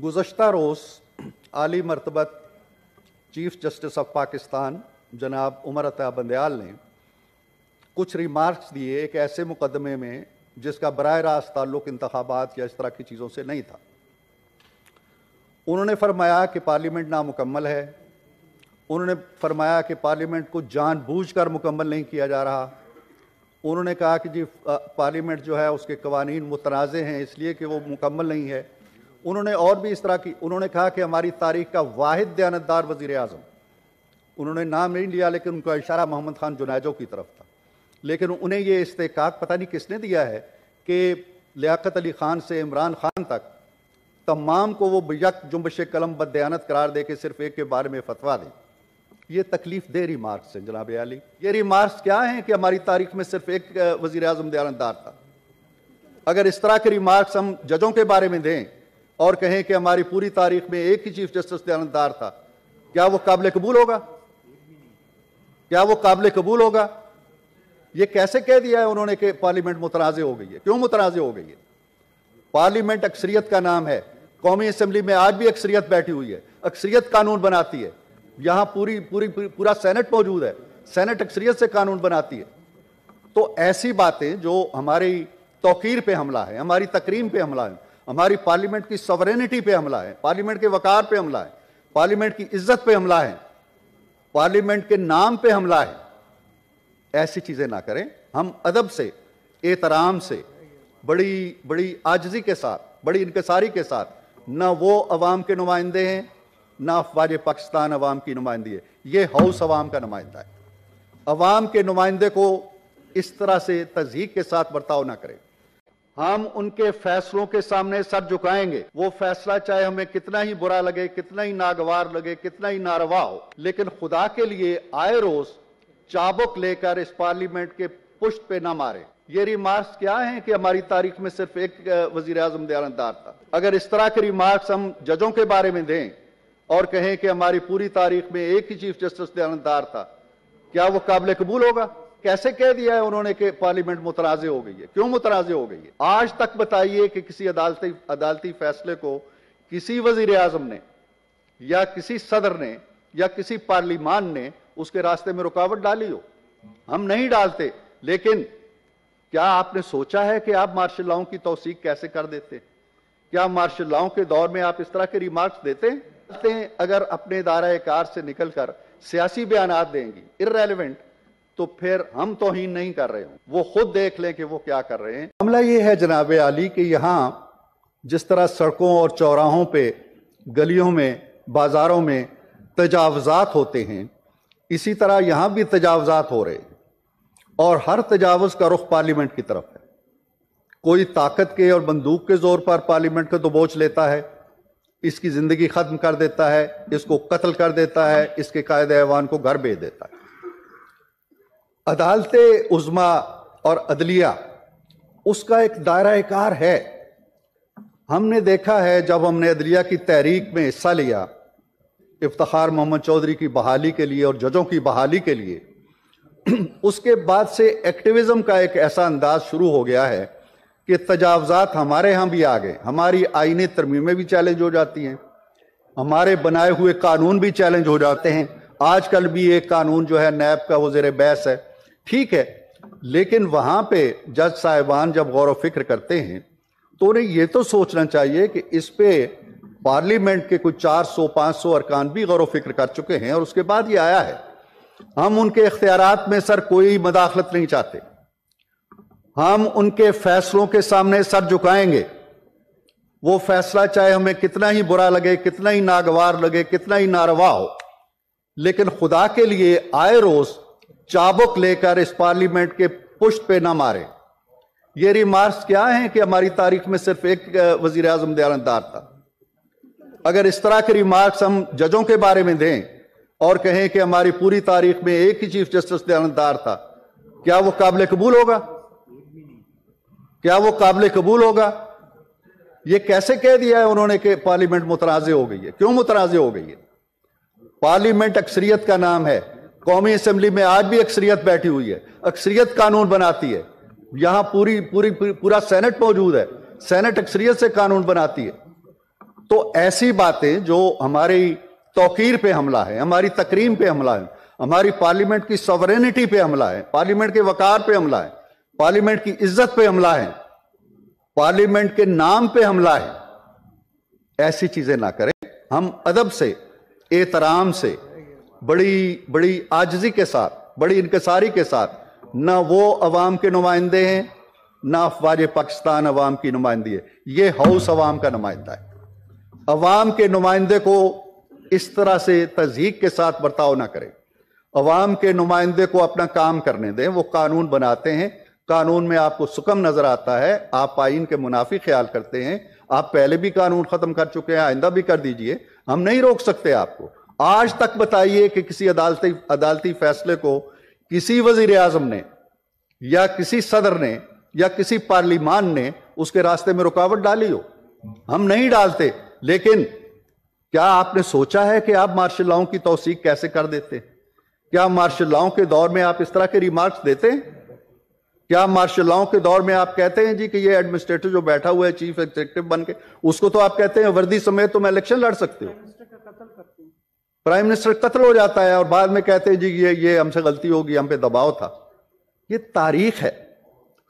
गुज्त रोज़ आली मरतबत चीफ जस्टिस ऑफ पाकिस्तान जनाब उमर अता बंदयाल ने कुछ रिमार्क्स दिए एक ऐसे मुकदमे में जिसका बर रास्त ताल्लुक इंतबात या इस तरह की चीज़ों से नहीं था उन्होंने फरमाया कि पार्लियामेंट नामुकम्मल है उन्होंने फरमाया कि पार्लियामेंट को जानबूझकर मुकम्मल नहीं किया जा रहा उन्होंने कहा कि जी पार्लियामेंट जो है उसके कवानीन मुतनाज़े हैं इसलिए कि वो मुकम्मल नहीं है उन्होंने और भी इस तरह की उन्होंने कहा कि हमारी तारीख का वाहिद दयानतदार वजीर अजम उन्होंने नाम नहीं लिया लेकिन उनका इशारा मोहम्मद खान जुनाजो की तरफ था लेकिन उन्हें ये इस्तेकाक पता नहीं किसने दिया है कि लियाकत अली ख़ान से इमरान ख़ान तक तमाम को वो यक जुम्बश कलम बदयानत करार दे के सिर्फ एक के बारे में फतवा दें ये तकलीफ दे रिमार्क्स हैं जनाब अली ये रिमार्क्स क्या हैं कि हमारी तारीख में सिर्फ एक वजीर अजम दयानतदार था अगर इस तरह के रिमार्क्स हम जजों के बारे में दें और कहें कि हमारी पूरी तारीख में एक ही चीफ जस्टिस दयानंदार था क्या वो काबिल कबूल होगा क्या वो काबिल कबूल होगा ये कैसे कह दिया है उन्होंने कि पार्लियामेंट मुतनाज़ हो गई है क्यों मुतनाज़ हो गई है पार्लियामेंट अक्सरियत का नाम है कौमी असम्बली में आज भी अक्सरियत बैठी हुई है अक्सरियत कानून बनाती है यहाँ पूरी पूरी पूरा सेनेट मौजूद है सेनेट अक्सरियत से कानून बनाती है तो ऐसी बातें जो हमारी तोकीर पे हमला है हमारी तकरीम पे हमला है हमारी पार्लियामेंट की सवरेनिटी पे हमला है पार्लियामेंट के वकार पे हमला है पार्लियामेंट की इज्जत पे हमला है पार्लियामेंट के नाम पे हमला है ऐसी चीजें ना करें हम अदब से एहतराम से बड़ी बड़ी आजजी के साथ बड़ी इंकसारी के साथ ना वो अवाम के नुमाइंदे हैं ना अफवाज पाकिस्तान अवाम की नुमाइंदी है ये हाउस अवाम का नुमाइंदा है अवाम के नुमाइंदे को इस तरह से तजीक के साथ बर्ताव ना करें हम उनके फैसलों के सामने सर झुकाएंगे वो फैसला चाहे हमें कितना ही बुरा लगे कितना ही नागवार लगे कितना ही नारवा हो लेकिन खुदा के लिए आए रोज चाबुक लेकर इस पार्लियामेंट के पुष्ट पे ना मारे ये रिमार्क्स क्या हैं कि हमारी तारीख में सिर्फ एक वजीर अजम दयानदार था अगर इस तरह के रिमार्क्स हम जजों के बारे में दें और कहें कि हमारी पूरी तारीख में एक ही चीफ जस्टिस दयानदार था क्या वो काबिल कबूल होगा कैसे कह दिया है उन्होंने कि पार्लियामेंट मुतराजे हो गई है क्यों मुतराजे हो गई है आज तक बताइए कि किसी अदालती अदालती फैसले को किसी वजीर आजम ने या किसी सदर ने या किसी पार्लीमान ने उसके रास्ते में रुकावट डाली हो हम नहीं डालते लेकिन क्या आपने सोचा है कि आप मार्शल लॉ की तोसीक कैसे कर देते क्या मार्शल लॉ के दौर में आप इस तरह के रिमार्क्स देते हैं अगर अपने दायरा कार से निकलकर सियासी बयान देंगी इरेलीवेंट तो फिर हम तो ही नहीं कर रहे हो वो खुद देख लें कि वो क्या कर रहे हैं हमला ये है जनाब अली कि यहाँ जिस तरह सड़कों और चौराहों पे गलियों में बाज़ारों में तजावज़ात होते हैं इसी तरह यहाँ भी तजावज़ात हो रहे हैं और हर तजावज़ का रुख पार्लियामेंट की तरफ है कोई ताकत के और बंदूक के ज़ोर पर पार्लियामेंट को तो दबोच लेता है इसकी ज़िंदगी ख़त्म कर देता है इसको कत्ल कर देता है इसके कायदे ऐवान को घर भेज देता है अदालत उज़मा और अदलिया उसका एक दायरा कार है हमने देखा है जब हमने अदलिया की तहरीक में हिस्सा लिया इफ्तार मोहम्मद चौधरी की बहाली के लिए और जजों की बहाली के लिए उसके बाद से एक्टिविज़म का एक ऐसा अंदाज शुरू हो गया है कि तजावज़ात हमारे यहाँ भी आ गए हमारी आइन तरमीमें भी चैलेंज हो जाती हैं हमारे बनाए हुए कानून भी चैलेंज हो जाते हैं आजकल भी एक कानून जो है नैब का वो जेर बहस है ठीक है लेकिन वहां पे जज साहिबान जब गौर फिक्र करते हैं तो उन्हें यह तो सोचना चाहिए कि इस पे पार्लियामेंट के कुछ 400 500 अरकान भी गौर फिक्र कर चुके हैं और उसके बाद ये आया है हम उनके इख्तियार में सर कोई मदाखलत नहीं चाहते हम उनके फैसलों के सामने सर झुकाएंगे वो फैसला चाहे हमें कितना ही बुरा लगे कितना ही नागवार लगे कितना ही नारवा हो लेकिन खुदा के लिए आए रोज़ चाबुक लेकर इस पार्लियामेंट के पुष्ट पे ना मारे ये रिमार्क्स क्या हैं कि हमारी तारीख में सिर्फ एक वजीर अजम दयालदार था अगर इस तरह के रिमार्क्स हम जजों के बारे में दें और कहें कि हमारी पूरी तारीख में एक ही चीफ जस्टिस दयालदार था क्या वो काबिल कबूल होगा क्या वो काबिल कबूल होगा ये कैसे कह दिया है उन्होंने कि पार्लियामेंट मुतराजे हो गई है क्यों मुतराजे हो गई है पार्लियामेंट अक्सरियत का नाम है कौमी असम्बली में आज भी अक्सरियत बैठी हुई है अक्सरियत कानून बनाती है यहां पूरी पूरी पूरा सेनेट मौजूद है सेनेट अक्सरियत से कानून बनाती है तो ऐसी बातें जो हमारी तोकीर पे हमला है हमारी तकरीम पे हमला है हमारी पार्लियामेंट की सॉवरेनिटी पे हमला है पार्लियामेंट के वकार पे हमला है पार्लियामेंट की इज्जत पे हमला है पार्लियामेंट के नाम पे हमला है ऐसी चीजें ना करें हम अदब से एहतराम से बड़ी बड़ी आजजी के साथ बड़ी इनकसारी के साथ ना वो अवाम के नुमाइंदे हैं ना अफवाज पाकिस्तान अवाम की नुमाइंदी है ये हाउस अवाम का नुमाइंदा है अवाम के नुमाइंदे को इस तरह से तजीक के साथ बर्ताव ना करें अवाम के नुमाइंदे को अपना काम करने दें वो कानून बनाते हैं कानून में आपको सुकम नजर आता है आप आइन के मुनाफी ख्याल करते हैं आप पहले भी कानून खत्म कर चुके हैं आइंदा भी कर दीजिए हम नहीं रोक सकते आपको आज तक बताइए कि किसी अदालती अदालती फैसले को किसी वजीर आजम ने या किसी सदर ने या किसी पार्लिमान ने उसके रास्ते में रुकावट डाली हो हम नहीं डालते लेकिन क्या आपने सोचा है कि आप मार्शल लाओ की तोसीक कैसे कर देते क्या मार्शल लाओ के दौर में आप इस तरह के रिमार्क्स देते हैं क्या मार्शल लाओ के दौर में आप कहते हैं जी कि ये एडमिनिस्ट्रेटर जो बैठा हुआ है चीफ एग्जीक्यूटिव बन के उसको तो आप कहते हैं वर्दी समेत तो मैं इलेक्शन लड़ सकते हो प्राइम मिनिस्टर कत्ल हो जाता है और बाद में कहते हैं जी ये ये हमसे गलती होगी हम पे दबाव था ये तारीख है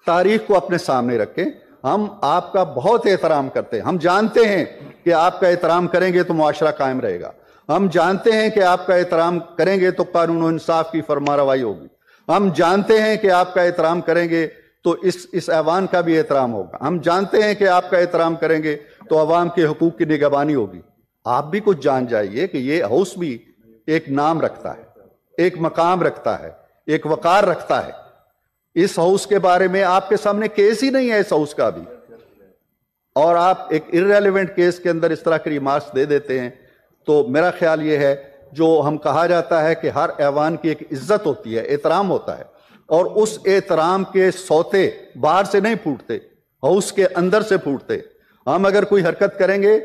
तारीख को अपने सामने रखें हम आपका बहुत एहतराम करते हैं हम जानते हैं कि आपका एहतराम करेंगे तो मुआरा कायम रहेगा हम जानते हैं कि आपका एहतराम करेंगे तो कानून इंसाफ की फरमारवाई होगी हम जानते हैं कि आपका एहतराम करेंगे तो इस इस ऐवान का भी एहतराम होगा हम जानते हैं कि आपका एहतराम करेंगे तो आवाम के हकूक़ की निगहबानी होगी आप भी कुछ जान जाइए कि ये हाउस भी एक नाम रखता है एक मकाम रखता है एक वकार रखता है इस हाउस के बारे में आपके सामने केस ही नहीं है इस हाउस का भी और आप एक इरेलीवेंट केस के अंदर इस तरह के रिमार्क्स दे देते हैं तो मेरा ख्याल ये है जो हम कहा जाता है कि हर ऐवान की एक इज्जत होती है एहतराम होता है और उस एहतराम के सौते बाहर से नहीं फूटते हाउस के अंदर से फूटते हम अगर कोई हरकत करेंगे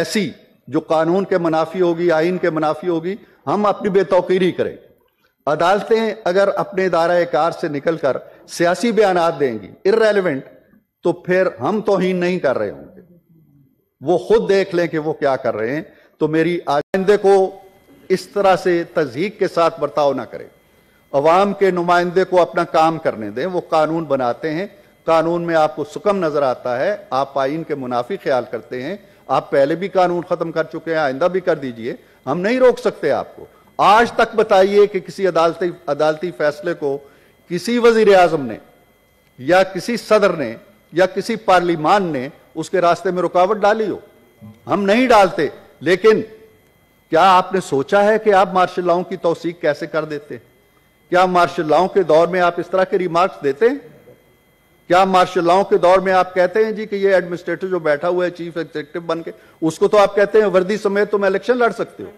ऐसी जो कानून के मुनाफी होगी आइन के मुनाफी होगी हम अपनी बेतौकीरी करें अदालतें अगर अपने दायरा कार से निकल कर सियासी बयान देंगी इरेलीवेंट तो फिर हम तोहन नहीं कर रहे होंगे वो खुद देख लें कि वो क्या कर रहे हैं तो मेरी आइंदे को इस तरह से तजीक के साथ बर्ताव ना करें अवाम के नुमाइंदे को अपना काम करने दें वो कानून बनाते हैं कानून में आपको सुकम नजर आता है आप आइन के मुनाफी ख्याल करते हैं आप पहले भी कानून खत्म कर चुके हैं आइंदा भी कर दीजिए हम नहीं रोक सकते आपको आज तक बताइए कि किसी अदालती अदालती फैसले को किसी वजीर आजम ने या किसी सदर ने या किसी पार्लिमान ने उसके रास्ते में रुकावट डाली हो हम नहीं डालते लेकिन क्या आपने सोचा है कि आप मार्शल लॉ की तोसीक कैसे कर देते क्या मार्शल लॉ के दौर में आप इस तरह के रिमार्क्स देते हैं क्या मार्शल लॉ के दौर में आप कहते हैं जी कि ये एडमिनिस्ट्रेटर जो बैठा हुआ है चीफ एग्जीक्यूटिव बन के उसको तो आप कहते हैं वर्दी समेत तुम इलेक्शन लड़ सकते हो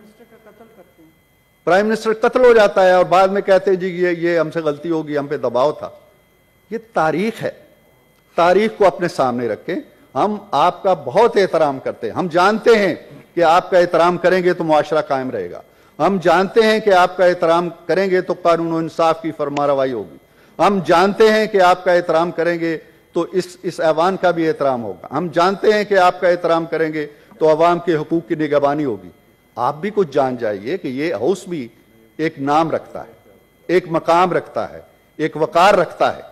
प्राइम मिनिस्टर कत्ल हो जाता है और बाद में कहते हैं जी ये ये हमसे गलती होगी हम पे दबाव था ये तारीख है तारीख को अपने सामने रखें हम आपका बहुत एहतराम करते हैं हम जानते हैं कि आपका एहतराम करेंगे तो मुआशरा कायम रहेगा हम जानते हैं कि आपका एहतराम करेंगे तो कानून इंसाफ की फरमारवाई होगी हम जानते हैं कि आपका एहतराम करेंगे तो इस इस ऐवान का भी एहतराम होगा हम जानते हैं कि आपका एहतराम करेंगे तो अवाम के हकूक की निगबानी होगी आप भी कुछ जान जाइए कि ये हाउस भी एक नाम रखता है एक मकाम रखता है एक वकार रखता है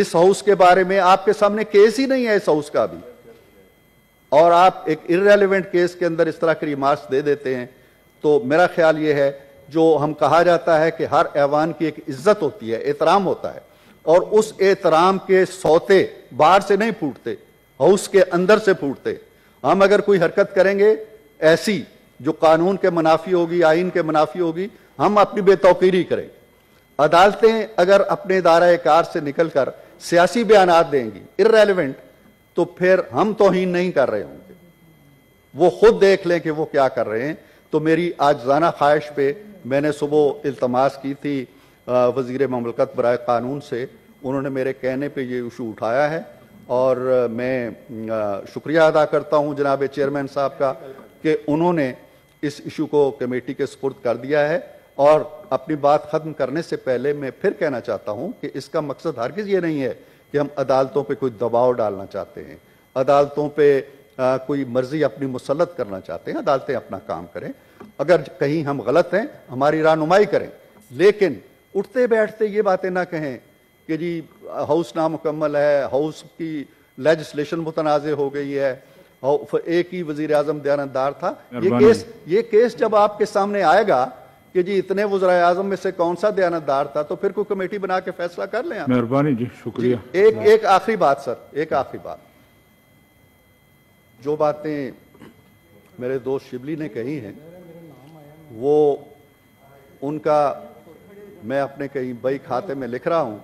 इस हाउस के बारे में आपके सामने केस ही नहीं है इस हाउस का भी और आप एक इरेलीवेंट केस के अंदर इस तरह के रिमार्क्स दे देते हैं तो मेरा ख्याल ये है जो हम कहा जाता है कि हर ऐवान की एक इज्जत होती है एहतराम होता है और उस एहतराम के सौते बाहर से नहीं फूटते हाउस के अंदर से फूटते हम अगर कोई हरकत करेंगे ऐसी जो कानून के मुनाफी होगी आइन के मुनाफी होगी हम अपनी बेतौकीरी करें अदालतें अगर अपने दायरा कार से निकल कर सियासी बयान देंगी इरेलीवेंट तो फिर हम तोहन नहीं कर रहे होंगे वो खुद देख लें कि वो क्या कर रहे हैं तो मेरी आज जाना ख्वाहिश पे मैंने सुबह इल्तमास की थी वज़ी ममलकत बर कानून से उन्होंने मेरे कहने पे ये इशू उठाया है और मैं शुक्रिया अदा करता हूँ जनाब चेयरमैन साहब का कि उन्होंने इस इशू को कमेटी के सुपुर्द कर दिया है और अपनी बात ख़त्म करने से पहले मैं फिर कहना चाहता हूँ कि इसका मकसद हर किसी ये नहीं है कि हम अदालतों पर कोई दबाव डालना चाहते हैं अदालतों पर आ, कोई मर्जी अपनी मुसलत करना चाहते हैं अदालतें अपना काम करें अगर कहीं हम गलत हैं हमारी रानुमाई करें लेकिन उठते बैठते ये बातें ना कहें कि जी हाउस नामुकम्मल है हाउस की लेजिस्लेशन मुतनाज़ हो गई है एक ही वजीर अजम दयानंदार था ये केस ये केस जब आपके सामने आएगा कि जी इतने वजरा आजम में से कौन सा दयानतदार था तो फिर कोई कमेटी बना के फैसला कर लें मेहरबानी जी शुक्रिया जी, एक एक आखिरी बात सर एक आखिरी बात जो बातें मेरे दोस्त शिबली ने कही हैं वो उनका मैं अपने कहीं बई खाते में लिख रहा हूँ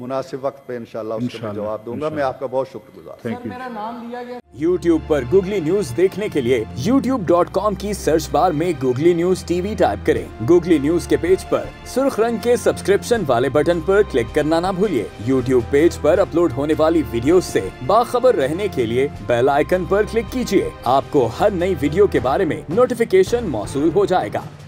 मुनासिब वक्त पे इंशाल्लाह उसका जवाब दूंगा मैं आपका बहुत शुक्रगुजार थैंक यू मेरा नाम लिया गया YouTube पर Google News देखने के लिए YouTube.com की सर्च बार में Google News TV टाइप करें Google News के पेज पर सुर्ख रंग के सब्सक्रिप्शन वाले बटन पर क्लिक करना ना भूलिए YouTube पेज पर अपलोड होने वाली वीडियो से बाखबर रहने के लिए बेल आइकन पर क्लिक कीजिए आपको हर नई वीडियो के बारे में नोटिफिकेशन मौसू हो जाएगा